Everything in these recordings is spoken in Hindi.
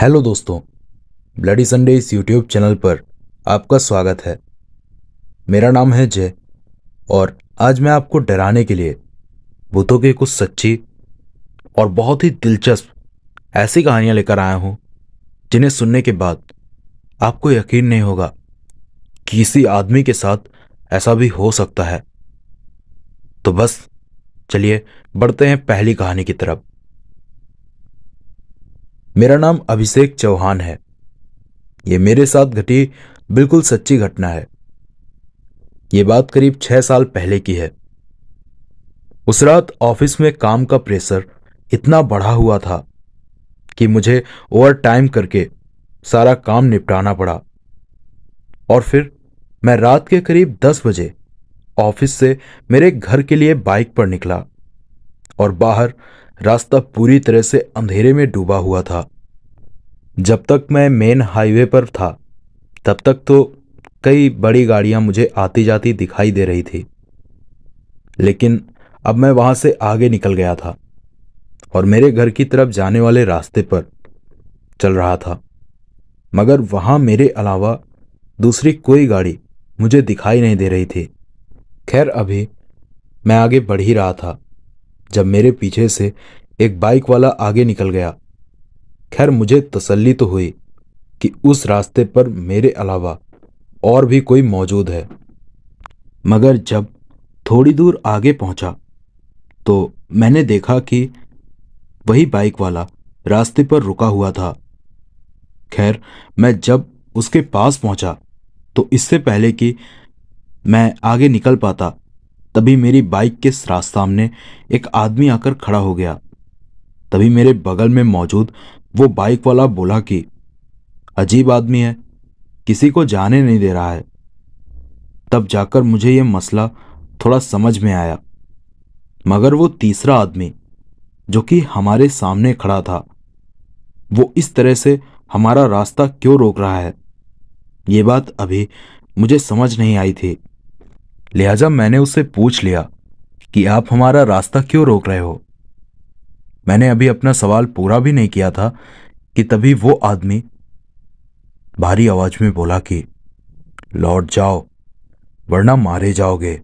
हेलो दोस्तों ब्लडी संडे इस यूट्यूब चैनल पर आपका स्वागत है मेरा नाम है जय और आज मैं आपको डराने के लिए भूतों की कुछ सच्ची और बहुत ही दिलचस्प ऐसी कहानियां लेकर आया हूं जिन्हें सुनने के बाद आपको यकीन नहीं होगा कि किसी आदमी के साथ ऐसा भी हो सकता है तो बस चलिए बढ़ते हैं पहली कहानी की तरफ मेरा नाम अभिषेक चौहान है ये मेरे साथ घटी बिल्कुल सच्ची घटना है ये बात करीब छह साल पहले की है उस रात ऑफिस में काम का प्रेशर इतना बढ़ा हुआ था कि मुझे ओवर टाइम करके सारा काम निपटाना पड़ा और फिर मैं रात के करीब दस बजे ऑफिस से मेरे घर के लिए बाइक पर निकला और बाहर रास्ता पूरी तरह से अंधेरे में डूबा हुआ था जब तक मैं मेन हाईवे पर था तब तक तो कई बड़ी गाड़ियां मुझे आती जाती दिखाई दे रही थी लेकिन अब मैं वहां से आगे निकल गया था और मेरे घर की तरफ जाने वाले रास्ते पर चल रहा था मगर वहां मेरे अलावा दूसरी कोई गाड़ी मुझे दिखाई नहीं दे रही थी खैर अभी मैं आगे बढ़ ही रहा था जब मेरे पीछे से एक बाइक वाला आगे निकल गया खैर मुझे तसल्ली तो हुई कि उस रास्ते पर मेरे अलावा और भी कोई मौजूद है मगर जब थोड़ी दूर आगे पहुंचा तो मैंने देखा कि वही बाइक वाला रास्ते पर रुका हुआ था खैर मैं जब उसके पास पहुंचा तो इससे पहले कि मैं आगे निकल पाता तभी मेरी बाइक के सामने एक आदमी आकर खड़ा हो गया तभी मेरे बगल में मौजूद वो बाइक वाला बोला कि अजीब आदमी है किसी को जाने नहीं दे रहा है तब जाकर मुझे यह मसला थोड़ा समझ में आया मगर वो तीसरा आदमी जो कि हमारे सामने खड़ा था वो इस तरह से हमारा रास्ता क्यों रोक रहा है ये बात अभी मुझे समझ नहीं आई थी लिहाजा मैंने उससे पूछ लिया कि आप हमारा रास्ता क्यों रोक रहे हो मैंने अभी अपना सवाल पूरा भी नहीं किया था कि तभी वो आदमी भारी आवाज में बोला कि लौट जाओ वरना मारे जाओगे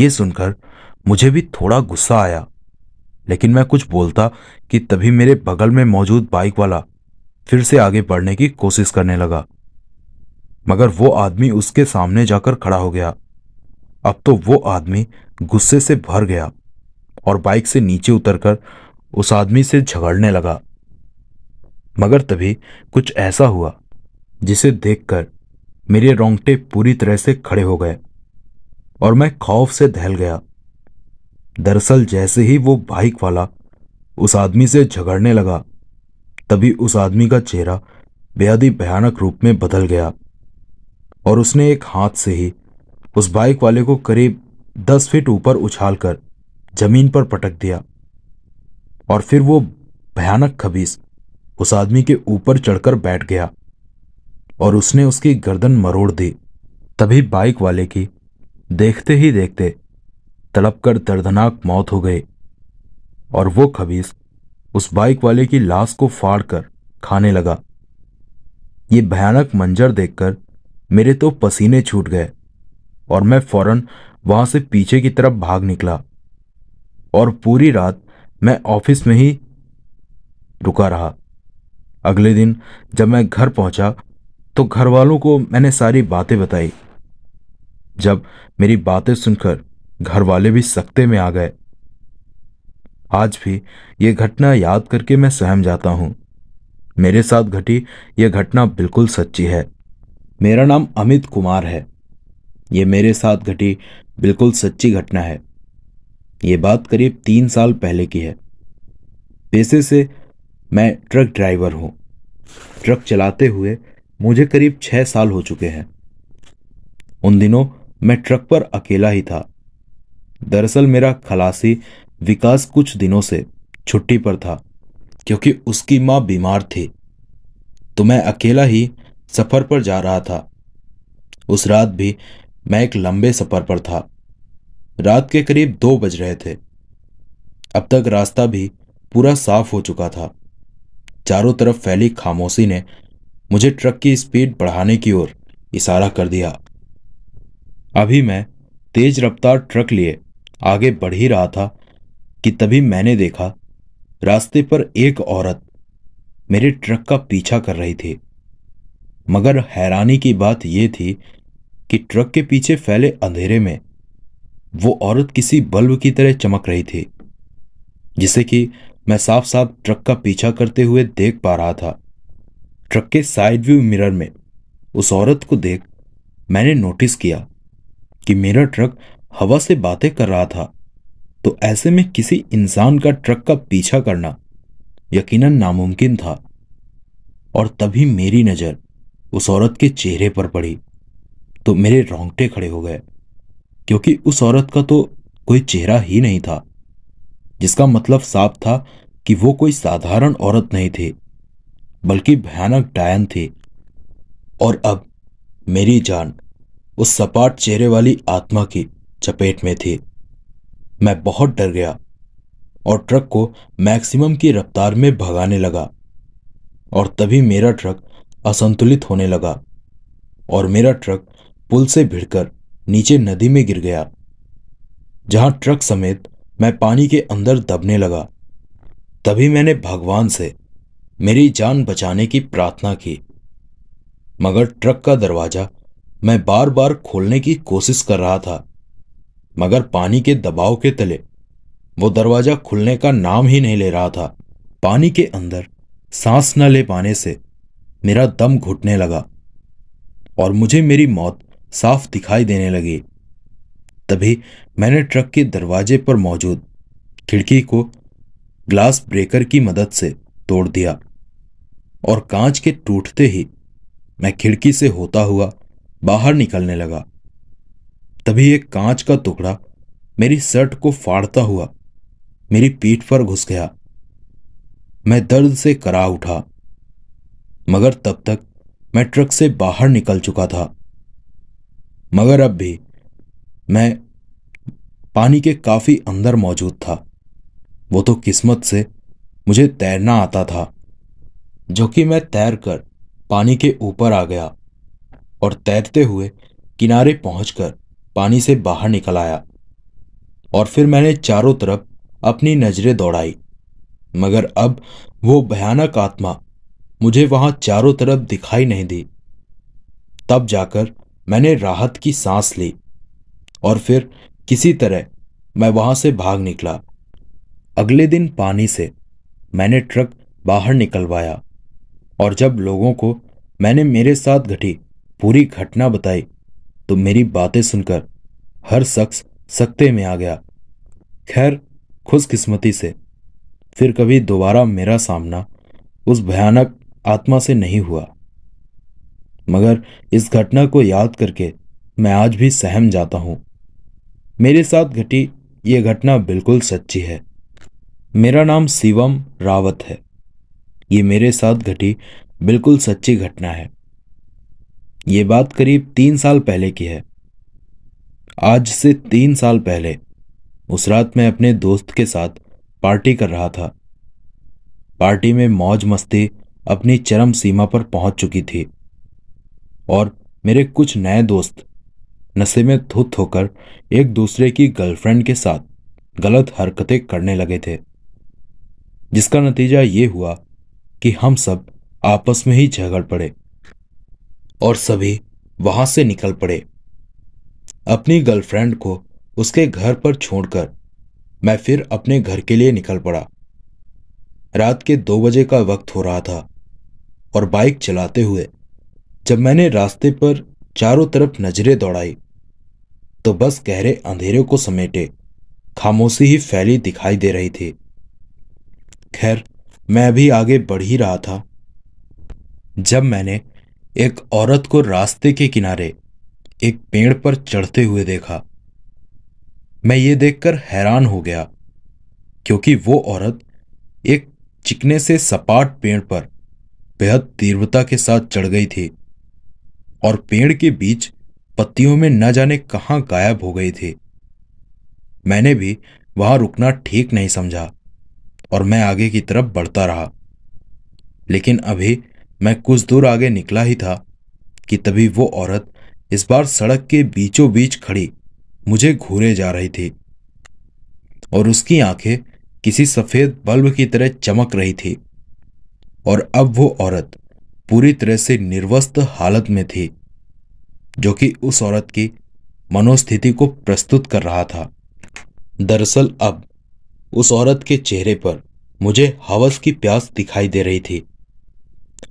ये सुनकर मुझे भी थोड़ा गुस्सा आया लेकिन मैं कुछ बोलता कि तभी मेरे बगल में मौजूद बाइक वाला फिर से आगे बढ़ने की कोशिश करने लगा मगर वो आदमी उसके सामने जाकर खड़ा हो गया अब तो वो आदमी गुस्से से भर गया और बाइक से नीचे उतरकर उस आदमी से झगड़ने लगा मगर तभी कुछ ऐसा हुआ जिसे देखकर मेरे रोंगटे पूरी तरह से खड़े हो गए और मैं खौफ से दहल गया दरअसल जैसे ही वो बाइक वाला उस आदमी से झगड़ने लगा तभी उस आदमी का चेहरा बेहद ही भयानक रूप में बदल गया और उसने एक हाथ से ही उस बाइक वाले को करीब दस फीट ऊपर उछालकर जमीन पर पटक दिया और फिर वो भयानक खबीस उस आदमी के ऊपर चढ़कर बैठ गया और उसने उसकी गर्दन मरोड़ दी तभी बाइक वाले की देखते ही देखते तड़प कर दर्दनाक मौत हो गई और वो खबीस उस बाइक वाले की लाश को फाड़कर खाने लगा ये भयानक मंजर देखकर मेरे तो पसीने छूट गए और मैं फौरन वहां से पीछे की तरफ भाग निकला और पूरी रात मैं ऑफिस में ही रुका रहा अगले दिन जब मैं घर पहुंचा तो घर वालों को मैंने सारी बातें बताई जब मेरी बातें सुनकर घर वाले भी सख्ते में आ गए आज भी ये घटना याद करके मैं सहम जाता हूं मेरे साथ घटी यह घटना बिल्कुल सच्ची है मेरा नाम अमित कुमार है ये मेरे साथ घटी बिल्कुल सच्ची घटना है ये बात करीब तीन साल पहले की है पैसे से मैं ट्रक ड्राइवर हूं ट्रक चलाते हुए मुझे करीब छह साल हो चुके हैं उन दिनों मैं ट्रक पर अकेला ही था दरअसल मेरा खलासी विकास कुछ दिनों से छुट्टी पर था क्योंकि उसकी माँ बीमार थी तो मैं अकेला ही सफ़र पर जा रहा था उस रात भी मैं एक लंबे सफर पर था रात के करीब दो बज रहे थे अब तक रास्ता भी पूरा साफ हो चुका था चारों तरफ फैली खामोशी ने मुझे ट्रक की स्पीड बढ़ाने की ओर इशारा कर दिया अभी मैं तेज रफ्तार ट्रक लिए आगे बढ़ ही रहा था कि तभी मैंने देखा रास्ते पर एक औरत मेरे ट्रक का पीछा कर रही थी मगर हैरानी की बात यह थी कि ट्रक के पीछे फैले अंधेरे में वो औरत किसी बल्ब की तरह चमक रही थी जिसे कि मैं साफ साफ ट्रक का पीछा करते हुए देख पा रहा था ट्रक के साइड व्यू मिरर में उस औरत को देख मैंने नोटिस किया कि मेरा ट्रक हवा से बातें कर रहा था तो ऐसे में किसी इंसान का ट्रक का पीछा करना यकीनन नामुमकिन था और तभी मेरी नज़र उस औरत के चेहरे पर पड़ी तो मेरे रोंगटे खड़े हो गए क्योंकि उस औरत का तो कोई चेहरा ही नहीं था जिसका मतलब साफ था कि वो कोई साधारण औरत नहीं थी बल्कि भयानक डायन थी और अब मेरी जान उस सपाट चेहरे वाली आत्मा की चपेट में थी मैं बहुत डर गया और ट्रक को मैक्सिमम की रफ्तार में भगाने लगा और तभी मेरा ट्रक असंतुलित होने लगा और मेरा ट्रक पुल से भिड़कर नीचे नदी में गिर गया जहां ट्रक समेत मैं पानी के अंदर दबने लगा तभी मैंने भगवान से मेरी जान बचाने की प्रार्थना की मगर ट्रक का दरवाजा मैं बार बार खोलने की कोशिश कर रहा था मगर पानी के दबाव के तले वो दरवाजा खुलने का नाम ही नहीं ले रहा था पानी के अंदर सांस न ले पाने से मेरा दम घुटने लगा और मुझे मेरी मौत साफ दिखाई देने लगे तभी मैंने ट्रक के दरवाजे पर मौजूद खिड़की को ग्लास ब्रेकर की मदद से तोड़ दिया और कांच के टूटते ही मैं खिड़की से होता हुआ बाहर निकलने लगा तभी एक कांच का टुकड़ा मेरी शर्ट को फाड़ता हुआ मेरी पीठ पर घुस गया मैं दर्द से करा उठा मगर तब तक मैं ट्रक से बाहर निकल चुका था मगर अब भी मैं पानी के काफ़ी अंदर मौजूद था वो तो किस्मत से मुझे तैरना आता था जो कि मैं तैर कर पानी के ऊपर आ गया और तैरते हुए किनारे पहुंचकर पानी से बाहर निकल आया और फिर मैंने चारों तरफ अपनी नज़रें दौड़ाई मगर अब वो भयानक आत्मा मुझे वहां चारों तरफ दिखाई नहीं दी तब जाकर मैंने राहत की सांस ली और फिर किसी तरह मैं वहां से भाग निकला अगले दिन पानी से मैंने ट्रक बाहर निकलवाया और जब लोगों को मैंने मेरे साथ घटी पूरी घटना बताई तो मेरी बातें सुनकर हर शख्स सकते में आ गया खैर खुशकिस्मती से फिर कभी दोबारा मेरा सामना उस भयानक आत्मा से नहीं हुआ मगर इस घटना को याद करके मैं आज भी सहम जाता हूं मेरे साथ घटी ये घटना बिल्कुल सच्ची है मेरा नाम शिवम रावत है ये मेरे साथ घटी बिल्कुल सच्ची घटना है ये बात करीब तीन साल पहले की है आज से तीन साल पहले उस रात मैं अपने दोस्त के साथ पार्टी कर रहा था पार्टी में मौज मस्ती अपनी चरम सीमा पर पहुंच चुकी थी और मेरे कुछ नए दोस्त नशे में धुत होकर एक दूसरे की गर्लफ्रेंड के साथ गलत हरकतें करने लगे थे जिसका नतीजा ये हुआ कि हम सब आपस में ही झगड़ पड़े और सभी वहां से निकल पड़े अपनी गर्लफ्रेंड को उसके घर पर छोड़कर मैं फिर अपने घर के लिए निकल पड़ा रात के दो बजे का वक्त हो रहा था और बाइक चलाते हुए जब मैंने रास्ते पर चारों तरफ नजरें दौड़ाई तो बस गहरे अंधेरे को समेटे खामोशी ही फैली दिखाई दे रही थी खैर मैं भी आगे बढ़ ही रहा था जब मैंने एक औरत को रास्ते के किनारे एक पेड़ पर चढ़ते हुए देखा मैं ये देखकर हैरान हो गया क्योंकि वो औरत एक चिकने से सपाट पेड़ पर बेहद तीव्रता के साथ चढ़ गई थी और पेड़ के बीच पत्तियों में न जाने कहा गायब हो गई थी मैंने भी वहां रुकना ठीक नहीं समझा और मैं आगे की तरफ बढ़ता रहा लेकिन अभी मैं कुछ दूर आगे निकला ही था कि तभी वो औरत इस बार सड़क के बीचों बीच खड़ी मुझे घूरे जा रही थी और उसकी आंखें किसी सफ़ेद बल्ब की तरह चमक रही थी और अब वो औरत पूरी तरह से निर्वस्त हालत में थी जो कि उस औरत की मनोस्थिति को प्रस्तुत कर रहा था दरअसल अब उस औरत के चेहरे पर मुझे हवस की प्यास दिखाई दे रही थी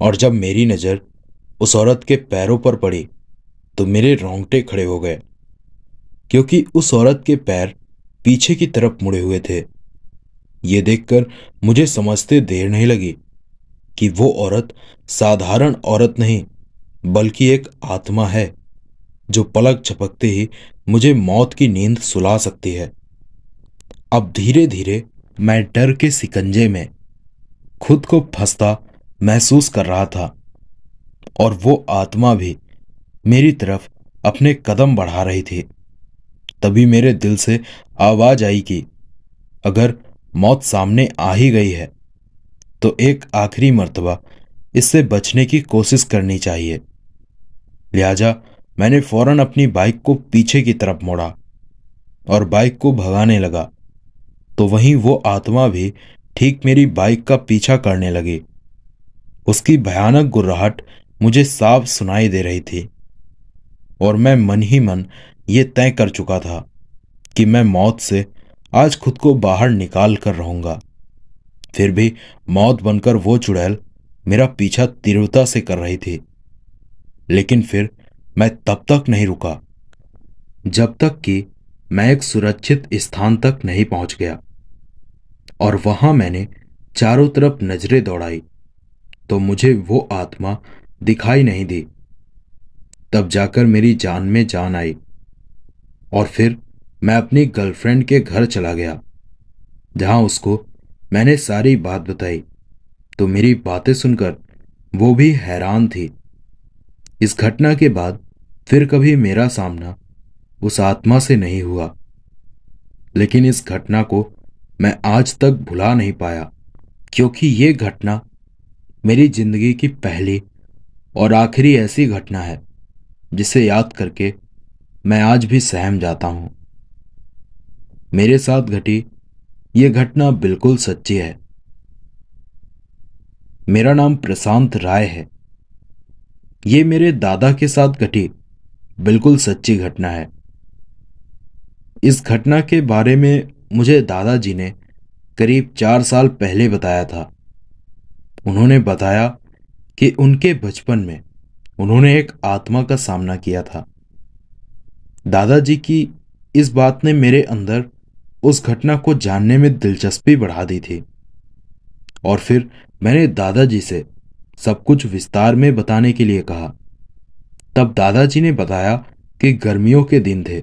और जब मेरी नज़र उस औरत के पैरों पर पड़ी तो मेरे रोंगटे खड़े हो गए क्योंकि उस औरत के पैर पीछे की तरफ मुड़े हुए थे ये देखकर मुझे समझते देर नहीं लगी कि वो औरत साधारण औरत नहीं बल्कि एक आत्मा है जो पलक झपकते ही मुझे मौत की नींद सुला सकती है अब धीरे धीरे मैं डर के सिकंजे में खुद को फंसता महसूस कर रहा था और वो आत्मा भी मेरी तरफ अपने कदम बढ़ा रही थी तभी मेरे दिल से आवाज आई कि अगर मौत सामने आ ही गई है तो एक आखिरी मरतबा इससे बचने की कोशिश करनी चाहिए लिहाजा मैंने फौरन अपनी बाइक को पीछे की तरफ मोड़ा और बाइक को भगाने लगा तो वहीं वो आत्मा भी ठीक मेरी बाइक का पीछा करने लगी उसकी भयानक गुर्राहट मुझे साफ सुनाई दे रही थी और मैं मन ही मन ये तय कर चुका था कि मैं मौत से आज खुद को बाहर निकाल कर रहूंगा फिर भी मौत बनकर वो चुड़ैल मेरा पीछा तीव्रता से कर रही थी लेकिन फिर मैं तब तक नहीं रुका जब तक कि मैं एक सुरक्षित स्थान तक नहीं पहुंच गया और वहां मैंने चारों तरफ नजरें दौड़ाई तो मुझे वो आत्मा दिखाई नहीं दी तब जाकर मेरी जान में जान आई और फिर मैं अपनी गर्लफ्रेंड के घर चला गया जहां उसको मैंने सारी बात बताई तो मेरी बातें सुनकर वो भी हैरान थी इस घटना के बाद फिर कभी मेरा सामना उस आत्मा से नहीं हुआ लेकिन इस घटना को मैं आज तक भुला नहीं पाया क्योंकि ये घटना मेरी जिंदगी की पहली और आखिरी ऐसी घटना है जिसे याद करके मैं आज भी सहम जाता हूं मेरे साथ घटी यह घटना बिल्कुल सच्ची है मेरा नाम प्रशांत राय है ये मेरे दादा के साथ घटी बिल्कुल सच्ची घटना है इस घटना के बारे में मुझे दादाजी ने करीब चार साल पहले बताया था उन्होंने बताया कि उनके बचपन में उन्होंने एक आत्मा का सामना किया था दादाजी की इस बात ने मेरे अंदर उस घटना को जानने में दिलचस्पी बढ़ा दी थी और फिर मैंने दादाजी से सब कुछ विस्तार में बताने के लिए कहा तब दादाजी ने बताया कि गर्मियों के दिन थे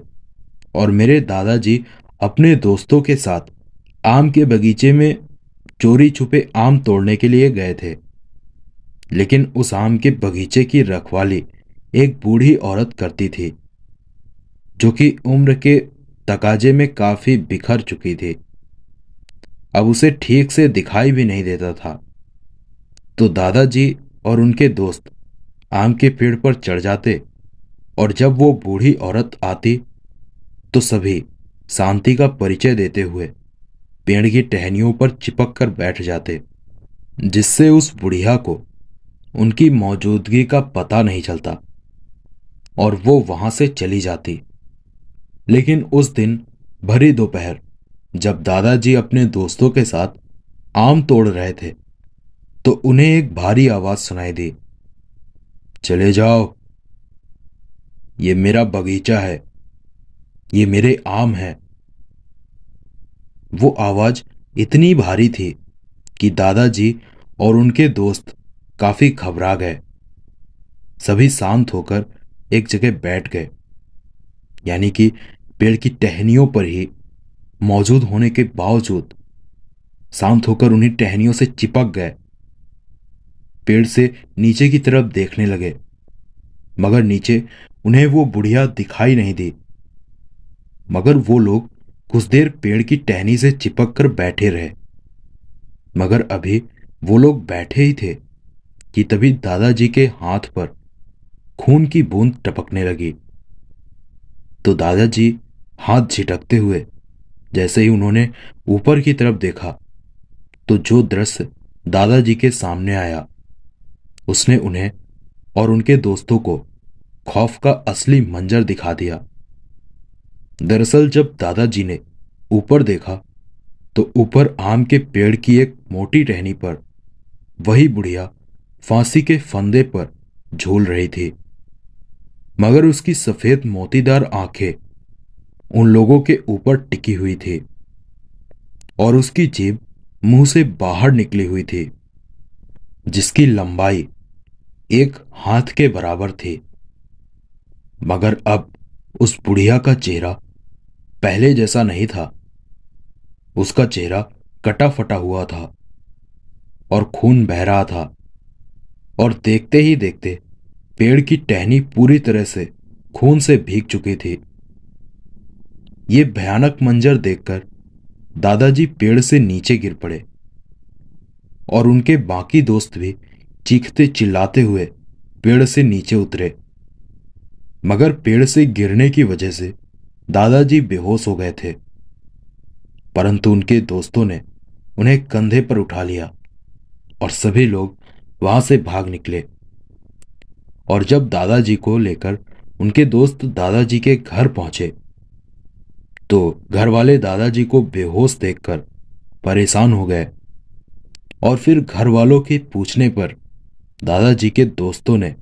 और मेरे दादाजी अपने दोस्तों के साथ आम के बगीचे में चोरी छुपे आम तोड़ने के लिए गए थे लेकिन उस आम के बगीचे की रखवाली एक बूढ़ी औरत करती थी जो कि उम्र के तकाजे में काफ़ी बिखर चुकी थी अब उसे ठीक से दिखाई भी नहीं देता था तो दादाजी और उनके दोस्त आम के पेड़ पर चढ़ जाते और जब वो बूढ़ी औरत आती तो सभी शांति का परिचय देते हुए पेड़ की टहनियों पर चिपक कर बैठ जाते जिससे उस बुढ़िया को उनकी मौजूदगी का पता नहीं चलता और वो वहां से चली जाती लेकिन उस दिन भरी दोपहर जब दादाजी अपने दोस्तों के साथ आम तोड़ रहे थे तो उन्हें एक भारी आवाज सुनाई दी चले जाओ ये मेरा बगीचा है ये मेरे आम है वो आवाज इतनी भारी थी कि दादाजी और उनके दोस्त काफी घबरा गए सभी शांत होकर एक जगह बैठ गए यानी कि पेड़ की टहनियों पर ही मौजूद होने के बावजूद शांत होकर उन्हीं टहनियों से चिपक गए पेड़ से नीचे की तरफ देखने लगे मगर नीचे उन्हें वो बुढ़िया दिखाई नहीं दी मगर वो लोग कुछ देर पेड़ की टहनी से चिपक कर बैठे रहे मगर अभी वो लोग बैठे ही थे कि तभी दादाजी के हाथ पर खून की बूंद टपकने लगी तो दादाजी हाथ झिटकते हुए जैसे ही उन्होंने ऊपर की तरफ देखा तो जो दृश्य दादाजी के सामने आया उसने उन्हें और उनके दोस्तों को खौफ का असली मंजर दिखा दिया दरअसल जब दादाजी ने ऊपर देखा तो ऊपर आम के पेड़ की एक मोटी टहनी पर वही बुढ़िया फांसी के फंदे पर झूल रही थी मगर उसकी सफेद मोतीदार आंखें उन लोगों के ऊपर टिकी हुई थी और उसकी जेब मुंह से बाहर निकली हुई थी जिसकी लंबाई एक हाथ के बराबर थी मगर अब उस बुढ़िया का चेहरा पहले जैसा नहीं था उसका चेहरा कटा फटा हुआ था और खून बह रहा था और देखते ही देखते पेड़ की टहनी पूरी तरह से खून से भीग चुकी थी ये भयानक मंजर देखकर दादाजी पेड़ से नीचे गिर पड़े और उनके बाकी दोस्त भी चीखते चिल्लाते हुए पेड़ से नीचे उतरे मगर पेड़ से गिरने की वजह से दादाजी बेहोश हो गए थे परंतु उनके दोस्तों ने उन्हें कंधे पर उठा लिया और सभी लोग वहां से भाग निकले और जब दादाजी को लेकर उनके दोस्त दादाजी के घर पहुंचे तो घर वाले दादाजी को बेहोश देखकर परेशान हो गए और फिर घर वालों के पूछने पर दादाजी के दोस्तों ने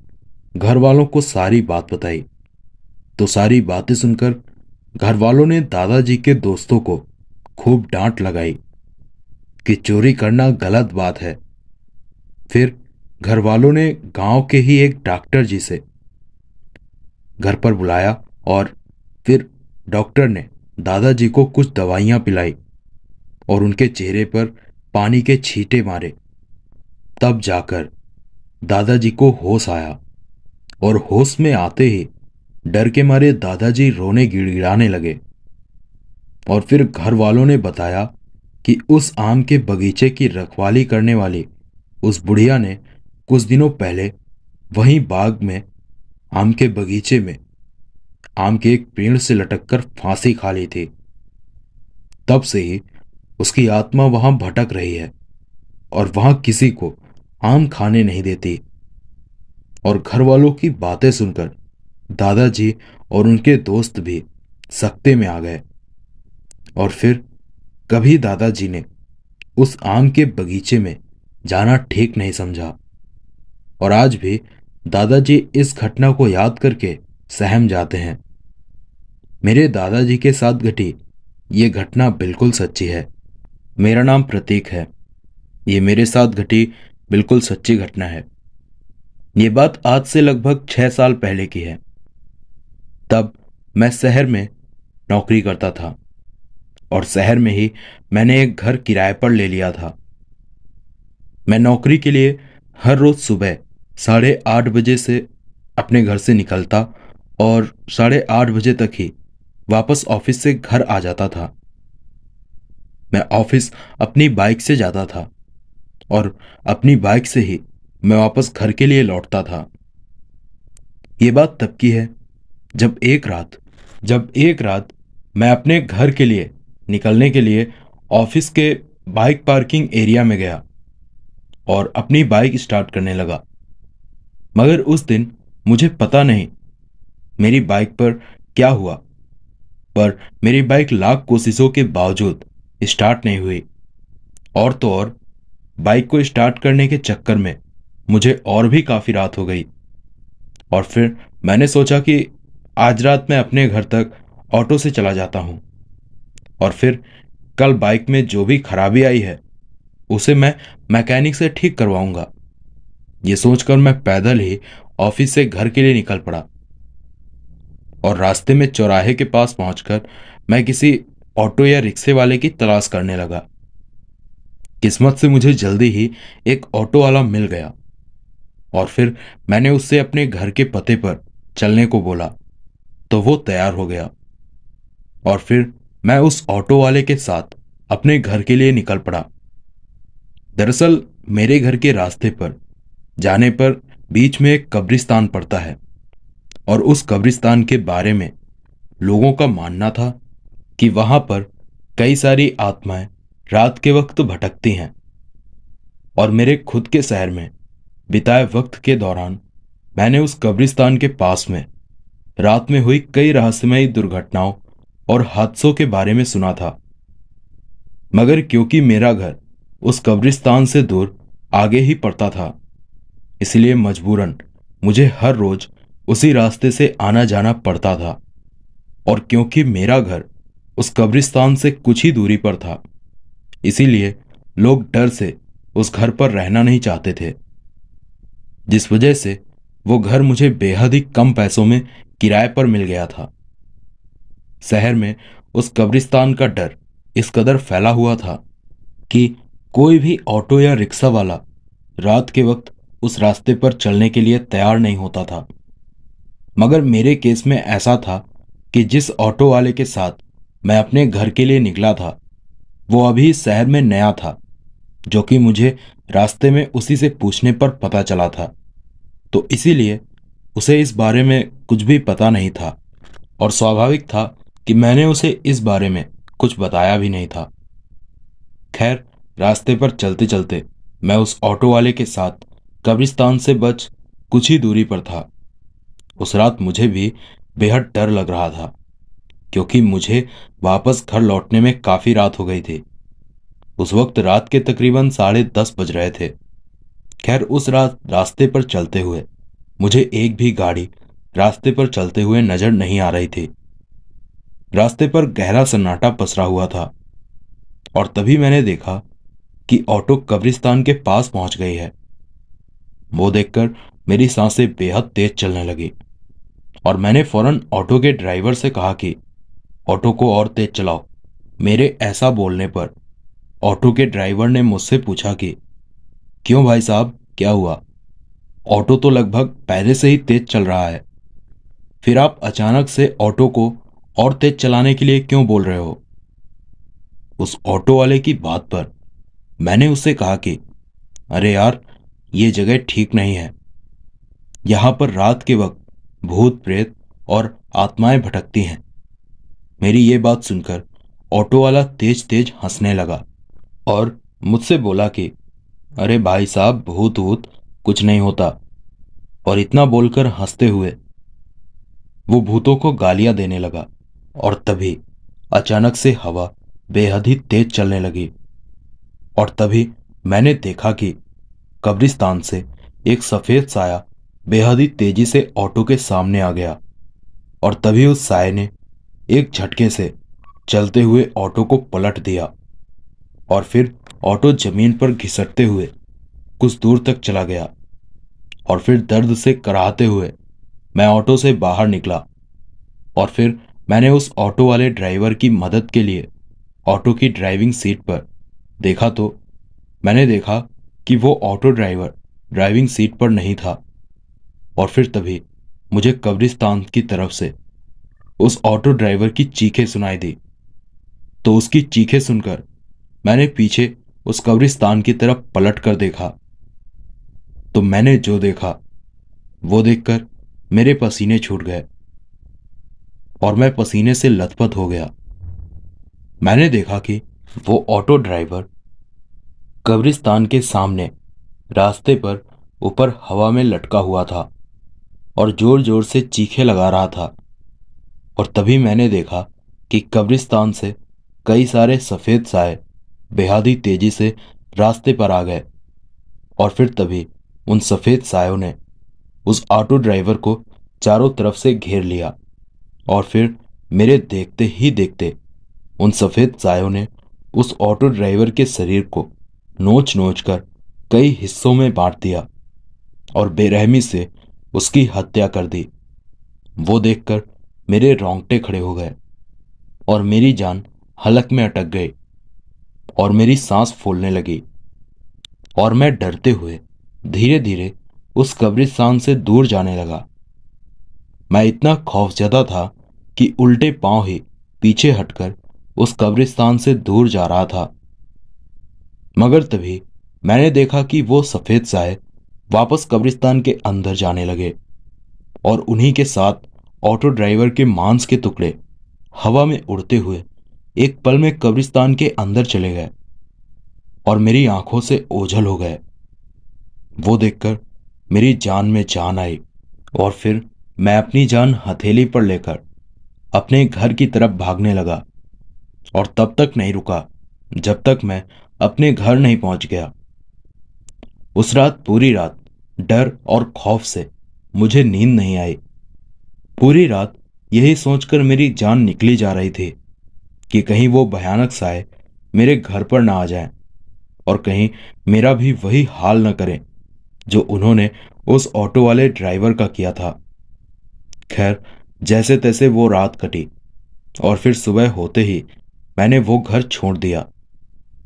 घर वालों को सारी बात बताई तो सारी बातें सुनकर घर वालों ने दादाजी के दोस्तों को खूब डांट लगाई कि चोरी करना गलत बात है फिर घर वालों ने गांव के ही एक डॉक्टर जी से घर पर बुलाया और फिर डॉक्टर ने दादाजी को कुछ दवाइयां पिलाई और उनके चेहरे पर पानी के छींटे मारे तब जाकर दादाजी को होश आया और होश में आते ही डर के मारे दादाजी रोने गिड़गिड़ाने लगे और फिर घर वालों ने बताया कि उस आम के बगीचे की रखवाली करने वाली उस बुढ़िया ने कुछ दिनों पहले वहीं बाग में आम के बगीचे में आम के एक पेड़ से लटककर फांसी खा ली थी तब से ही उसकी आत्मा वहां भटक रही है और वहां किसी को आम खाने नहीं देती और घर वालों की बातें सुनकर दादाजी और उनके दोस्त भी सकते में आ गए और फिर कभी दादाजी ने उस आम के बगीचे में जाना ठीक नहीं समझा और आज भी दादाजी इस घटना को याद करके सहम जाते हैं मेरे दादाजी के साथ घटी ये घटना बिल्कुल सच्ची है मेरा नाम प्रतीक है ये मेरे साथ घटी बिल्कुल सच्ची घटना है ये बात आज से लगभग छह साल पहले की है तब मैं शहर में नौकरी करता था और शहर में ही मैंने एक घर किराए पर ले लिया था मैं नौकरी के लिए हर रोज़ सुबह साढ़े आठ बजे से अपने घर से निकलता और साढ़े आठ बजे तक ही वापस ऑफिस से घर आ जाता था मैं ऑफिस अपनी बाइक से जाता था और अपनी बाइक से ही मैं वापस घर के लिए लौटता था ये बात तब की है जब एक रात जब एक रात मैं अपने घर के लिए निकलने के लिए ऑफिस के बाइक पार्किंग एरिया में गया और अपनी बाइक स्टार्ट करने लगा मगर उस दिन मुझे पता नहीं मेरी बाइक पर क्या हुआ पर मेरी बाइक लाख कोशिशों के बावजूद स्टार्ट नहीं हुई और तो और बाइक को स्टार्ट करने के चक्कर में मुझे और भी काफ़ी रात हो गई और फिर मैंने सोचा कि आज रात मैं अपने घर तक ऑटो से चला जाता हूँ और फिर कल बाइक में जो भी खराबी आई है उसे मैं मैकेनिक से ठीक करवाऊंगा ये सोचकर मैं पैदल ही ऑफिस से घर के लिए निकल पड़ा और रास्ते में चौराहे के पास पहुंचकर मैं किसी ऑटो या रिक्शे वाले की तलाश करने लगा किस्मत से मुझे जल्दी ही एक ऑटो वाला मिल गया और फिर मैंने उससे अपने घर के पते पर चलने को बोला तो वो तैयार हो गया और फिर मैं उस ऑटो वाले के साथ अपने घर के लिए निकल पड़ा दरअसल मेरे घर के रास्ते पर जाने पर बीच में एक कब्रिस्तान पड़ता है और उस कब्रिस्तान के बारे में लोगों का मानना था कि वहां पर कई सारी आत्माएं रात के वक्त भटकती हैं और मेरे खुद के शहर में बिताए वक्त के दौरान मैंने उस कब्रिस्तान के पास में रात में हुई कई रहस्यमयी दुर्घटनाओं और हादसों के बारे में सुना था मगर क्योंकि मेरा घर उस कब्रिस्तान से दूर आगे ही पड़ता था इसलिए मजबूरन मुझे हर रोज उसी रास्ते से आना जाना पड़ता था और क्योंकि मेरा घर उस कब्रिस्तान से कुछ ही दूरी पर था इसीलिए लोग डर से उस घर पर रहना नहीं चाहते थे जिस वजह से वो घर मुझे बेहद ही कम पैसों में किराए पर मिल गया था शहर में उस कब्रिस्तान का डर इस कदर फैला हुआ था कि कोई भी ऑटो या रिक्शा वाला रात के वक्त उस रास्ते पर चलने के लिए तैयार नहीं होता था मगर मेरे केस में ऐसा था कि जिस ऑटो वाले के साथ मैं अपने घर के लिए निकला था वो अभी शहर में नया था जो कि मुझे रास्ते में उसी से पूछने पर पता चला था तो इसीलिए उसे इस बारे में कुछ भी पता नहीं था और स्वाभाविक था कि मैंने उसे इस बारे में कुछ बताया भी नहीं था खैर रास्ते पर चलते चलते मैं उस ऑटो वाले के साथ कब्रिस्तान से बच कुछ ही दूरी पर था उस रात मुझे भी बेहद डर लग रहा था क्योंकि मुझे वापस घर लौटने में काफ़ी रात हो गई थी उस वक्त रात के तकरीबन साढ़े दस बज रहे थे खैर उस रात रास्ते पर चलते हुए मुझे एक भी गाड़ी रास्ते पर चलते हुए नज़र नहीं आ रही थी रास्ते पर गहरा सन्नाटा पसरा हुआ था और तभी मैंने देखा कि ऑटो कब्रिस्तान के पास पहुंच गई है वो देखकर मेरी सांसें बेहद तेज चलने लगी और मैंने फौरन ऑटो के ड्राइवर से कहा कि ऑटो को और तेज चलाओ मेरे ऐसा बोलने पर ऑटो के ड्राइवर ने मुझसे पूछा कि क्यों भाई साहब क्या हुआ ऑटो तो लगभग पहले से ही तेज चल रहा है फिर आप अचानक से ऑटो को और तेज चलाने के लिए क्यों बोल रहे हो उस ऑटो वाले की बात पर मैंने उससे कहा कि अरे यार ये जगह ठीक नहीं है यहां पर रात के वक्त भूत प्रेत और आत्माएं भटकती हैं मेरी ये बात सुनकर ऑटो वाला तेज तेज हंसने लगा और मुझसे बोला कि अरे भाई साहब भूत भूत कुछ नहीं होता और इतना बोलकर हंसते हुए वो भूतों को गालियां देने लगा और तभी अचानक से हवा बेहद ही तेज चलने लगी और तभी मैंने देखा कि कब्रिस्तान से एक सफेद साया बेहद ही तेजी से ऑटो के सामने आ गया और तभी उस साय ने एक झटके से चलते हुए ऑटो को पलट दिया और फिर ऑटो जमीन पर घिसटते हुए कुछ दूर तक चला गया और फिर दर्द से कराहते हुए मैं ऑटो से बाहर निकला और फिर मैंने उस ऑटो वाले ड्राइवर की मदद के लिए ऑटो की ड्राइविंग सीट पर देखा तो मैंने देखा कि वो ऑटो ड्राइवर ड्राइविंग सीट पर नहीं था और फिर तभी मुझे कब्रिस्तान की तरफ से उस ऑटो ड्राइवर की चीखें सुनाई दी तो उसकी चीखें सुनकर मैंने पीछे उस कब्रिस्तान की तरफ पलट कर देखा तो मैंने जो देखा वो देखकर मेरे पसीने छूट गए और मैं पसीने से लथपथ हो गया मैंने देखा कि वो ऑटो ड्राइवर कब्रिस्तान के सामने रास्ते पर ऊपर हवा में लटका हुआ था और जोर जोर से चीखे लगा रहा था और तभी मैंने देखा कि कब्रिस्तान से कई सारे सफ़ेद साए बेहद ही तेज़ी से रास्ते पर आ गए और फिर तभी उन सफ़ेद सायों ने उस ऑटो ड्राइवर को चारों तरफ से घेर लिया और फिर मेरे देखते ही देखते उन सफ़ेद सायों ने उस ऑटो ड्राइवर के शरीर को नोच नोच कर कई हिस्सों में बांट दिया और बेरहमी से उसकी हत्या कर दी वो देखकर मेरे रोंगटे खड़े हो गए और मेरी जान हलक में अटक गई और मेरी सांस फूलने लगी और मैं डरते हुए धीरे धीरे उस कब्रिस्तान से दूर जाने लगा मैं इतना खौफजदा था कि उल्टे पांव ही पीछे हटकर उस कब्रिस्तान से दूर जा रहा था मगर तभी मैंने देखा कि वो सफ़ेद साहेब वापस कब्रिस्तान के अंदर जाने लगे और उन्हीं के साथ ऑटो ड्राइवर के मांस के टुकड़े हवा में उड़ते हुए एक पल में कब्रिस्तान के अंदर चले गए और मेरी आंखों से ओझल हो गए वो देखकर मेरी जान में जान आई और फिर मैं अपनी जान हथेली पर लेकर अपने घर की तरफ भागने लगा और तब तक नहीं रुका जब तक मैं अपने घर नहीं पहुंच गया उस रात पूरी रात डर और खौफ से मुझे नींद नहीं आई पूरी रात यही सोचकर मेरी जान निकली जा रही थी कि कहीं वो भयानक साय मेरे घर पर ना आ जाए और कहीं मेरा भी वही हाल न करें जो उन्होंने उस ऑटो वाले ड्राइवर का किया था खैर जैसे तैसे वो रात कटी और फिर सुबह होते ही मैंने वो घर छोड़ दिया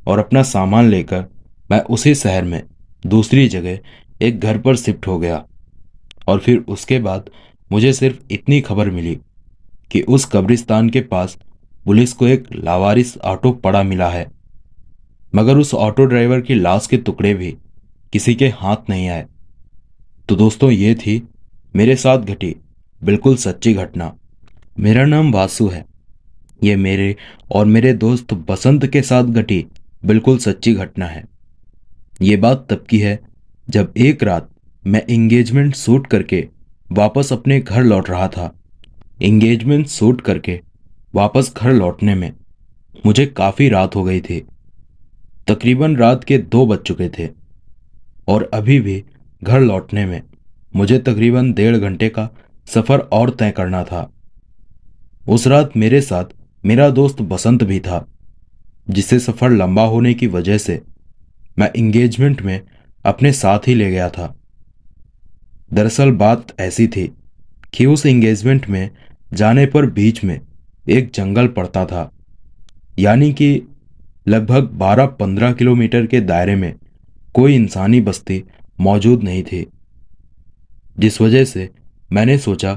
और अपना सामान लेकर मैं उसी शहर में दूसरी जगह एक घर पर शिफ्ट हो गया और फिर उसके बाद मुझे सिर्फ इतनी खबर मिली कि उस कब्रिस्तान के पास पुलिस को एक लावारिस ऑटो पड़ा मिला है मगर उस ऑटो ड्राइवर की लाश के टुकड़े भी किसी के हाथ नहीं आए तो दोस्तों ये थी मेरे साथ घटी बिल्कुल सच्ची घटना मेरा नाम वासु है ये मेरे और मेरे दोस्त बसंत के साथ घटी बिल्कुल सच्ची घटना है ये बात तब की है जब एक रात मैं इंगेजमेंट सूट करके वापस अपने घर लौट रहा था इंगेजमेंट सूट करके वापस घर लौटने में मुझे काफ़ी रात हो गई थी तकरीबन रात के दो बज चुके थे और अभी भी घर लौटने में मुझे तकरीबन डेढ़ घंटे का सफ़र और तय करना था उस रात मेरे साथ मेरा दोस्त बसंत भी था जिसे सफ़र लंबा होने की वजह से मैं इंगेजमेंट में अपने साथ ही ले गया था दरअसल बात ऐसी थी कि उस एंगेजमेंट में जाने पर बीच में एक जंगल पड़ता था यानी कि लगभग 12-15 किलोमीटर के दायरे में कोई इंसानी बस्ती मौजूद नहीं थी जिस वजह से मैंने सोचा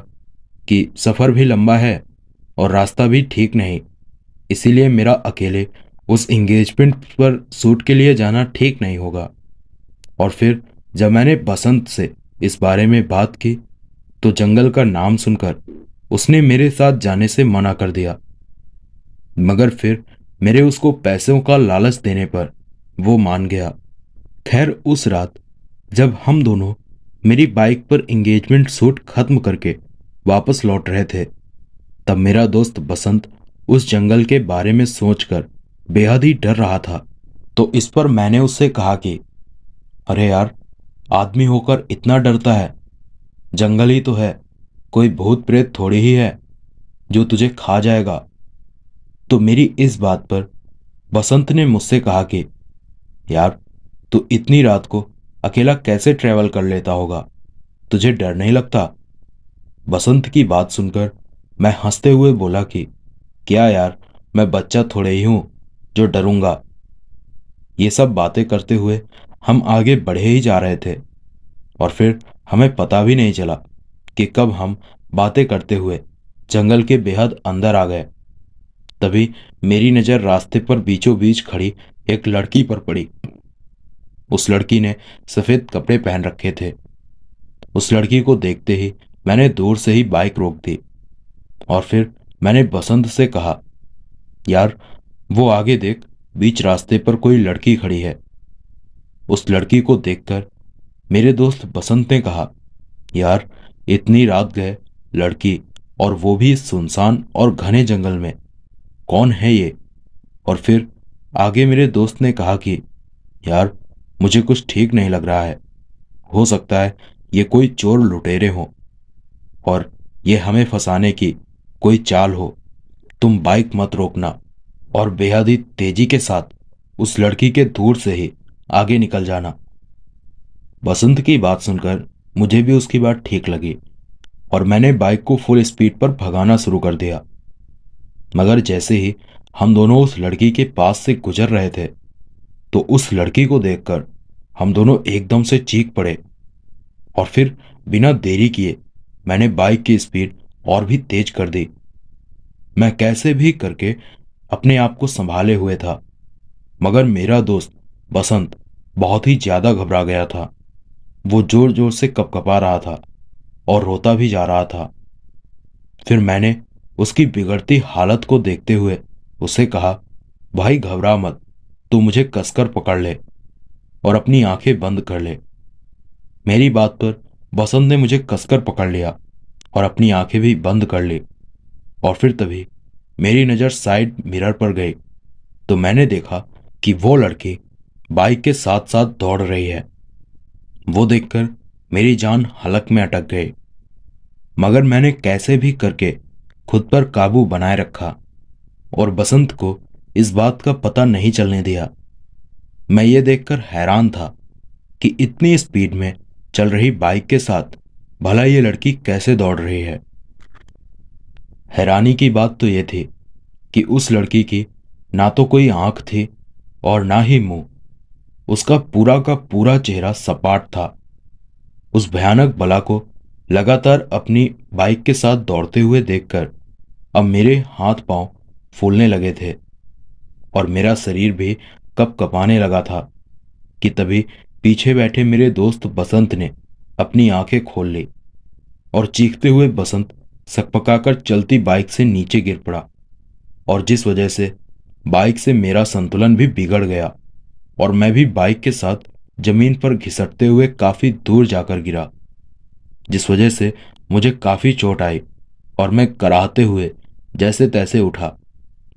कि सफ़र भी लंबा है और रास्ता भी ठीक नहीं इसीलिए मेरा अकेले उस इंगेजमेंट पर सूट के लिए जाना ठीक नहीं होगा और फिर जब मैंने बसंत से इस बारे में बात की तो जंगल का नाम सुनकर उसने मेरे साथ जाने से मना कर दिया मगर फिर मेरे उसको पैसों का लालच देने पर वो मान गया खैर उस रात जब हम दोनों मेरी बाइक पर इंगेजमेंट सूट खत्म करके वापस लौट रहे थे तब मेरा दोस्त बसंत उस जंगल के बारे में सोचकर बेहद ही डर रहा था तो इस पर मैंने उससे कहा कि अरे यार आदमी होकर इतना डरता है जंगल ही तो है कोई भूत प्रेत थोड़ी ही है जो तुझे खा जाएगा तो मेरी इस बात पर बसंत ने मुझसे कहा कि यार तू इतनी रात को अकेला कैसे ट्रैवल कर लेता होगा तुझे डर नहीं लगता बसंत की बात सुनकर मैं हंसते हुए बोला कि क्या यार मैं बच्चा थोड़े ही हूं जो डरूंगा ये सब बातें करते हुए हम आगे बढ़े ही जा रहे थे और फिर हमें पता भी नहीं चला कि कब हम बातें करते हुए जंगल के बेहद अंदर आ गए तभी मेरी नज़र रास्ते पर बीचों बीच खड़ी एक लड़की पर पड़ी उस लड़की ने सफ़ेद कपड़े पहन रखे थे उस लड़की को देखते ही मैंने दूर से ही बाइक रोक दी और फिर मैंने बसंत से कहा यार वो आगे देख बीच रास्ते पर कोई लड़की खड़ी है उस लड़की को देखकर मेरे दोस्त बसंत ने कहा यार इतनी रात गए लड़की और वो भी सुनसान और घने जंगल में कौन है ये और फिर आगे मेरे दोस्त ने कहा कि यार मुझे कुछ ठीक नहीं लग रहा है हो सकता है ये कोई चोर लुटेरे हो और ये हमें फंसाने की कोई चाल हो तुम बाइक मत रोकना और बेहद ही तेजी के साथ उस लड़की के दूर से ही आगे निकल जाना बसंत की बात सुनकर मुझे भी उसकी बात ठीक लगी और मैंने बाइक को फुल स्पीड पर भगाना शुरू कर दिया मगर जैसे ही हम दोनों उस लड़की के पास से गुजर रहे थे तो उस लड़की को देखकर हम दोनों एकदम से चीख पड़े और फिर बिना देरी किए मैंने बाइक की स्पीड और भी तेज कर दी मैं कैसे भी करके अपने आप को संभाले हुए था मगर मेरा दोस्त बसंत बहुत ही ज़्यादा घबरा गया था वो ज़ोर ज़ोर से कपकपा रहा था और रोता भी जा रहा था फिर मैंने उसकी बिगड़ती हालत को देखते हुए उसे कहा भाई घबरा मत तू मुझे कसकर पकड़ ले और अपनी आंखें बंद कर ले मेरी बात पर बसंत ने मुझे कसकर पकड़ लिया और अपनी आंखें भी बंद कर ली और फिर तभी मेरी नज़र साइड मिरर पर गई तो मैंने देखा कि वो लड़की बाइक के साथ साथ दौड़ रही है वो देखकर मेरी जान हलक में अटक गई मगर मैंने कैसे भी करके खुद पर काबू बनाए रखा और बसंत को इस बात का पता नहीं चलने दिया मैं ये देखकर हैरान था कि इतनी स्पीड में चल रही बाइक के साथ भला ये लड़की कैसे दौड़ रही है हैरानी की बात तो ये थी कि उस लड़की की ना तो कोई आंख थी और ना ही मुंह उसका पूरा का पूरा चेहरा सपाट था उस भयानक बला को लगातार अपनी बाइक के साथ दौड़ते हुए देखकर अब मेरे हाथ पांव फूलने लगे थे और मेरा शरीर भी कप कपाने लगा था कि तभी पीछे बैठे मेरे दोस्त बसंत ने अपनी आंखें खोल ली और चीखते हुए बसंत सकपकाकर चलती बाइक से नीचे गिर पड़ा और जिस वजह से बाइक से मेरा संतुलन भी बिगड़ गया और मैं भी बाइक के साथ जमीन पर घिसटते हुए काफी दूर जाकर गिरा जिस वजह से मुझे काफी चोट आई और मैं कराहते हुए जैसे तैसे उठा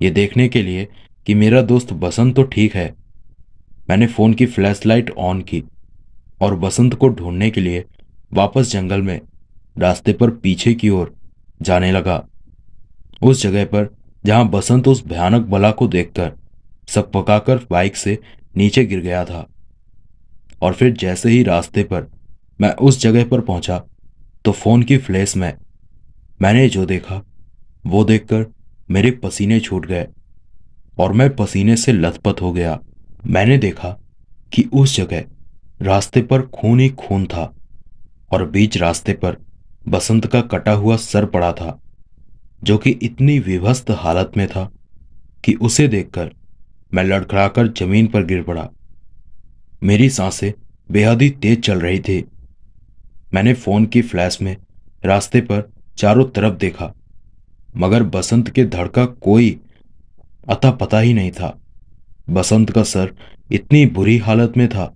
ये देखने के लिए कि मेरा दोस्त बसंत तो ठीक है मैंने फोन की फ्लैशलाइट ऑन की और बसंत को ढूंढने के लिए वापस जंगल में रास्ते पर पीछे की ओर जाने लगा उस जगह पर जहां बसंत उस भयानक बला को देखकर सब पकाकर बाइक से नीचे गिर गया था और फिर जैसे ही रास्ते पर मैं उस जगह पर पहुंचा तो फोन की फ्लैश में मैंने जो देखा वो देखकर मेरे पसीने छूट गए और मैं पसीने से लथपथ हो गया मैंने देखा कि उस जगह रास्ते पर खून ही खून था और बीच रास्ते पर बसंत का कटा हुआ सर पड़ा था जो कि इतनी विभस्त हालत में था कि उसे देखकर मैं लड़खड़ाकर जमीन पर गिर पड़ा मेरी सांसें बेहद ही तेज चल रही थी मैंने फोन की फ्लैश में रास्ते पर चारों तरफ देखा मगर बसंत के धड़ का कोई अता पता ही नहीं था बसंत का सर इतनी बुरी हालत में था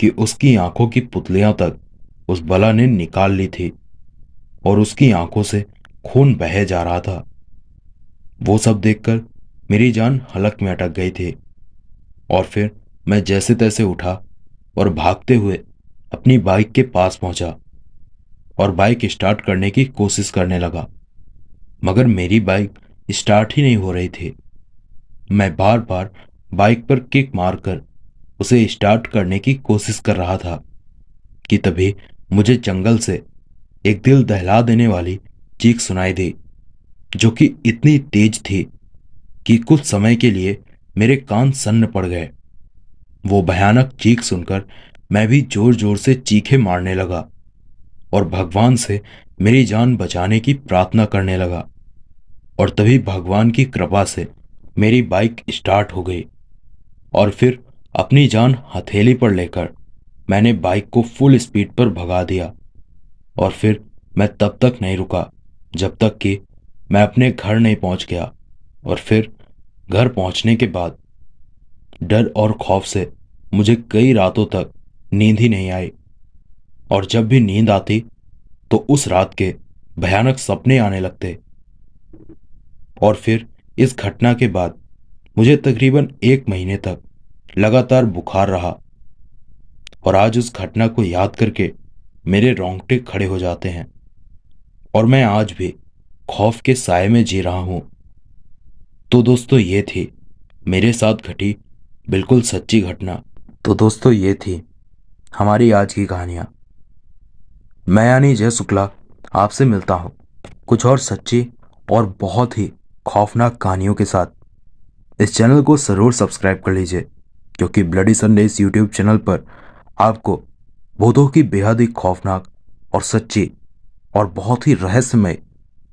कि उसकी आंखों की पुतलियां तक उस बला ने निकाल ली थी और उसकी आंखों से खून बह जा रहा था वो सब देखकर मेरी जान हलक में अटक गई थी और फिर मैं जैसे तैसे उठा और भागते हुए अपनी बाइक के पास पहुंचा और बाइक स्टार्ट करने की कोशिश करने लगा मगर मेरी बाइक स्टार्ट ही नहीं हो रही थी मैं बार बार बाइक पर किक मारकर उसे स्टार्ट करने की कोशिश कर रहा था कि तभी मुझे जंगल से एक दिल दहला देने वाली चीख सुनाई दी जो कि इतनी तेज थी कि कुछ समय के लिए मेरे कान सन्न पड़ गए वो भयानक चीख सुनकर मैं भी जोर जोर से चीखे मारने लगा और भगवान से मेरी जान बचाने की प्रार्थना करने लगा और तभी भगवान की कृपा से मेरी बाइक स्टार्ट हो गई और फिर अपनी जान हथेली पर लेकर मैंने बाइक को फुल स्पीड पर भगा दिया और फिर मैं तब तक नहीं रुका जब तक कि मैं अपने घर नहीं पहुंच गया और फिर घर पहुंचने के बाद डर और खौफ से मुझे कई रातों तक नींद ही नहीं आई और जब भी नींद आती तो उस रात के भयानक सपने आने लगते और फिर इस घटना के बाद मुझे तकरीबन एक महीने तक लगातार बुखार रहा और आज उस घटना को याद करके मेरे रोंगटे खड़े हो जाते हैं और मैं आज भी खौफ के साय में जी रहा हूं तो दोस्तों ये थी मेरे साथ घटी बिल्कुल सच्ची घटना तो दोस्तों ये थी हमारी आज की कहानियाँ मैं यानी जय शुक्ला आपसे मिलता हूँ कुछ और सच्ची और बहुत ही खौफनाक कहानियों के साथ इस चैनल को ज़रूर सब्सक्राइब कर लीजिए क्योंकि ब्लडी संडे इस यूट्यूब चैनल पर आपको भूतों की बेहद ही खौफनाक और सच्ची और बहुत ही रहस्यमय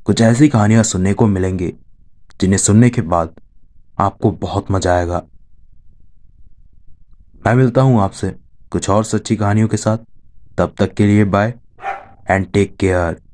कुछ ऐसी कहानियाँ सुनने को मिलेंगी जिन्हें सुनने के बाद आपको बहुत मजा आएगा मैं मिलता हूं आपसे कुछ और सच्ची कहानियों के साथ तब तक के लिए बाय एंड टेक केयर